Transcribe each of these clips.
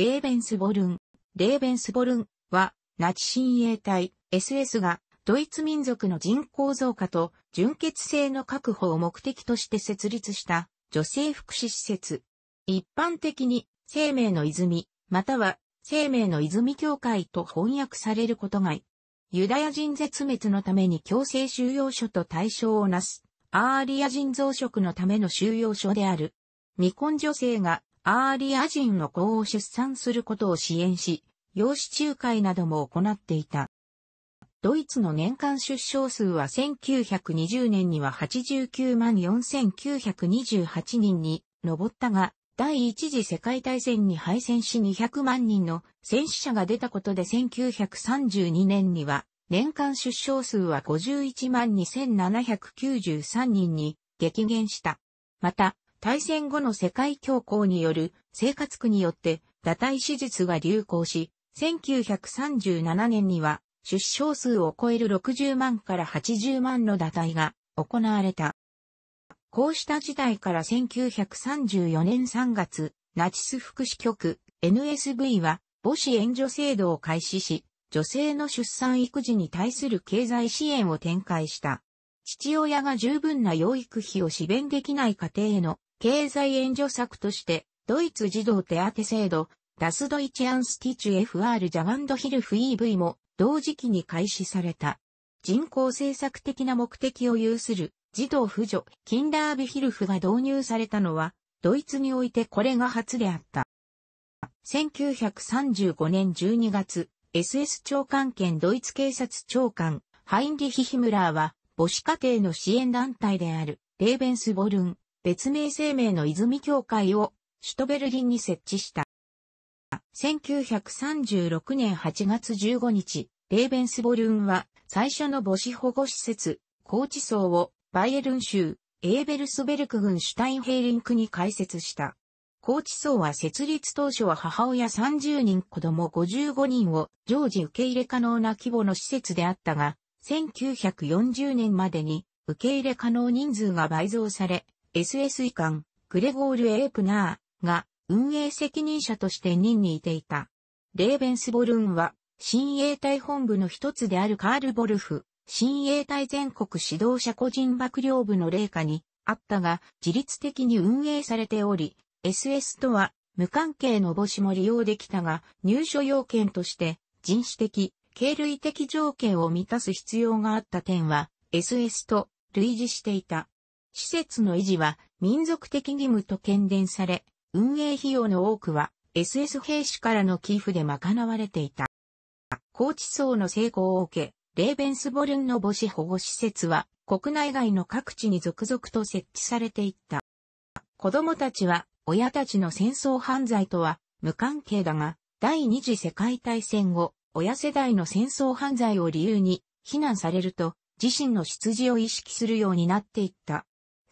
エーベンスボルン、レーベンスボルンは、ナチ親衛隊 SS がドイツ民族の人口増加と純血性の確保を目的として設立した女性福祉施設。一般的に生命の泉、または生命の泉協会と翻訳されることがユダヤ人絶滅のために強制収容所と対象をなす、アーリア人増殖のための収容所である。未婚女性がアーリア人の子を出産することを支援し、養子仲介なども行っていた。ドイツの年間出生数は1920年には89万4928人に上ったが、第一次世界大戦に敗戦し200万人の戦死者が出たことで1932年には年間出生数は51万2793人に激減した。また、大戦後の世界恐慌による生活苦によって打体手術が流行し、1937年には出生数を超える60万から80万の打体が行われた。こうした時代から1934年3月、ナチス福祉局 NSV は母子援助制度を開始し、女性の出産育児に対する経済支援を展開した。父親が十分な養育費を支弁できない家庭への経済援助策として、ドイツ児童手当制度、ダスドイチアンスティチュ FR ジャワンドヒルフ EV も同時期に開始された。人口政策的な目的を有する児童扶助キンダービヒルフが導入されたのはドイツにおいてこれが初であった。1935年12月、SS 長官兼ドイツ警察長官ハインリヒ・ヒムラーは母子家庭の支援団体であるレーベンスボルン別名生命の泉教会を首都ベルリンに設置した。1936年8月15日、レーベンスボルンは最初の母子保護施設、高知層をバイエルン州、エーベルスベルク郡シュタインヘイリンクに開設した。高知層は設立当初は母親30人子供55人を常時受け入れ可能な規模の施設であったが、1940年までに受け入れ可能人数が倍増され、SS 遺憾、グレゴール・エープナーが運営責任者として任にいていた。レーベンスボルンは、新衛隊本部の一つであるカール・ボルフ、新衛隊全国指導者個人幕僚部の霊下にあったが、自律的に運営されており、SS とは無関係の母子も利用できたが、入所要件として、人種的、経類的条件を満たす必要があった点は、SS と類似していた。施設の維持は民族的義務と懸伝され、運営費用の多くは SS 兵士からの寄付で賄われていた。高知層の成功を受け、レーベンスボルンの母子保護施設は国内外の各地に続々と設置されていった。子供たちは親たちの戦争犯罪とは無関係だが、第二次世界大戦後、親世代の戦争犯罪を理由に非難されると、自身の出自を意識するようになっていった。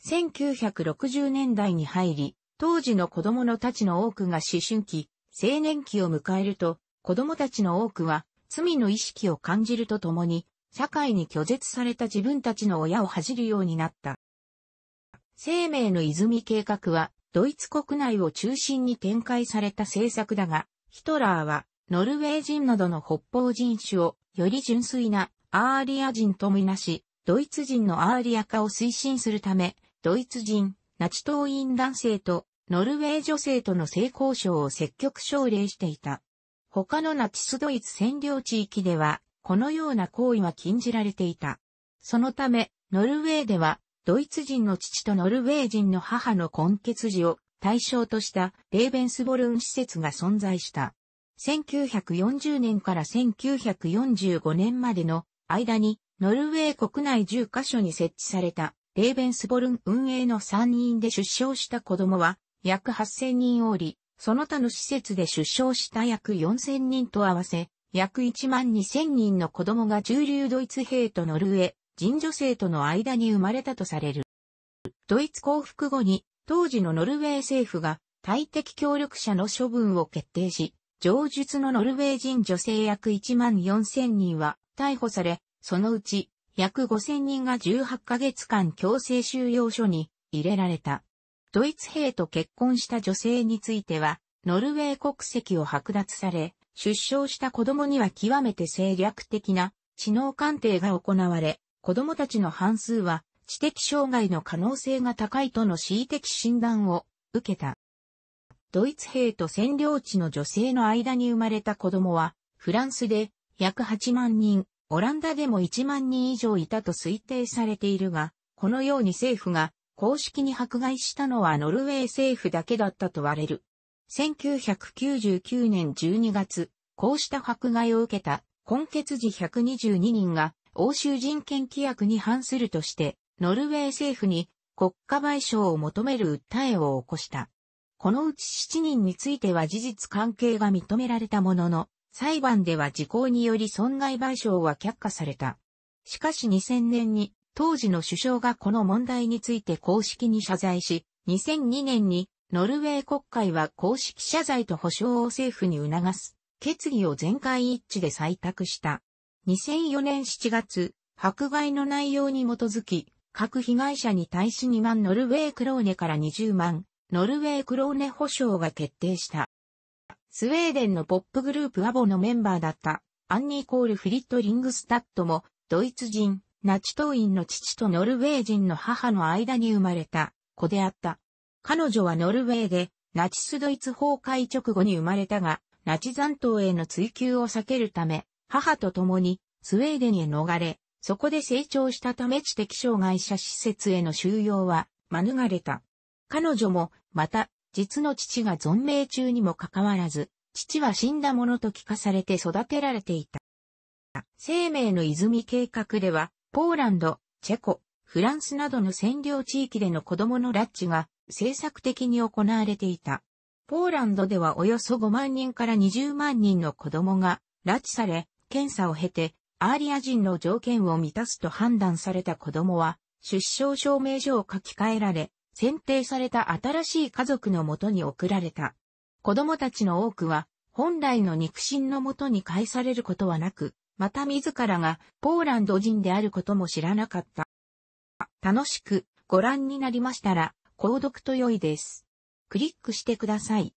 1960年代に入り、当時の子供のたちの多くが思春期、青年期を迎えると、子供たちの多くは、罪の意識を感じるとともに、社会に拒絶された自分たちの親を恥じるようになった。生命の泉計画は、ドイツ国内を中心に展開された政策だが、ヒトラーは、ノルウェー人などの北方人種を、より純粋なアーリア人とみなし、ドイツ人のアーリア化を推進するため、ドイツ人、ナチ党員男性と、ノルウェー女性との性交渉を積極奨励していた。他のナチスドイツ占領地域では、このような行為は禁じられていた。そのため、ノルウェーでは、ドイツ人の父とノルウェー人の母の根血児を対象としたレーベンスボルン施設が存在した。1940年から1945年までの間にノルウェー国内10カ所に設置されたレーベンスボルン運営の参院で出生した子供は約8000人おり、その他の施設で出生した約4000人と合わせ、約1万2000人の子供が中流ドイツ兵とノルウェー人女性との間に生まれたとされる。ドイツ降伏後に、当時のノルウェー政府が、対敵協力者の処分を決定し、上述のノルウェー人女性約1万4000人は逮捕され、そのうち約5000人が18ヶ月間強制収容所に入れられた。ドイツ兵と結婚した女性については、ノルウェー国籍を剥奪され、出生した子供には極めて政略的な知能鑑定が行われ、子供たちの半数は知的障害の可能性が高いとの恣意的診断を受けた。ドイツ兵と占領地の女性の間に生まれた子供は、フランスで約8万人、オランダでも1万人以上いたと推定されているが、このように政府が公式に迫害したのはノルウェー政府だけだったと割れる。1999年12月、こうした迫害を受けた根血時122人が欧州人権規約に反するとして、ノルウェー政府に国家賠償を求める訴えを起こした。このうち7人については事実関係が認められたものの、裁判では時効により損害賠償は却下された。しかし2000年に当時の首相がこの問題について公式に謝罪し、2002年にノルウェー国会は公式謝罪と保証を政府に促す決議を全会一致で採択した。2004年7月、迫害の内容に基づき、各被害者に対し2万ノルウェークローネから20万、ノルウェークローネ保証が決定した。スウェーデンのポップグループアボのメンバーだったアンニー・コール・フリット・リングスタットもドイツ人、ナチ党員の父とノルウェー人の母の間に生まれた子であった。彼女はノルウェーでナチスドイツ崩壊直後に生まれたが、ナチ残党への追求を避けるため、母と共にスウェーデンへ逃れ、そこで成長したため知的障害者施設への収容は免れた。彼女もまた実の父が存命中にもかかわらず、父は死んだものと聞かされて育てられていた。生命の泉計画では、ポーランド、チェコ、フランスなどの占領地域での子供の拉致が政策的に行われていた。ポーランドではおよそ5万人から20万人の子供が拉致され、検査を経て、アーリア人の条件を満たすと判断された子供は、出生証明書を書き換えられ、選定された新しい家族のもとに送られた。子供たちの多くは、本来の肉親のもとに返されることはなく、また自らがポーランド人であることも知らなかった。楽しくご覧になりましたら、購読と良いです。クリックしてください。